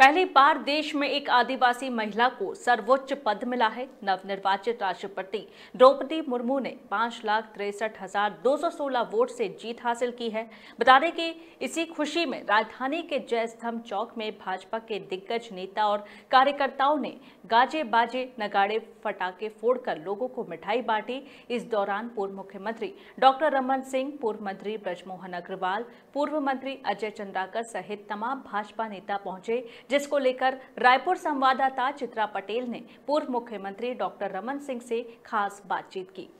पहली बार देश में एक आदिवासी महिला को सर्वोच्च पद मिला है नवनिर्वाचित राष्ट्रपति द्रौपदी मुर्मू ने पांच लाख तिरसठ हजार दो सौ सोलह वोट से जीत हासिल की है बता दें कि इसी खुशी में राजधानी के जयस्तंभ चौक में भाजपा के दिग्गज नेता और कार्यकर्ताओं ने गाजे बाजे नगाड़े फटाके फोड़कर लोगों को मिठाई बांटी इस दौरान पूर्व मुख्यमंत्री डॉक्टर रमन सिंह पूर्व मंत्री ब्रजमोहन अग्रवाल पूर्व मंत्री अजय चंद्राकर सहित तमाम भाजपा नेता पहुंचे जिसको लेकर रायपुर संवाददाता चित्रा पटेल ने पूर्व मुख्यमंत्री डॉक्टर रमन सिंह से खास बातचीत की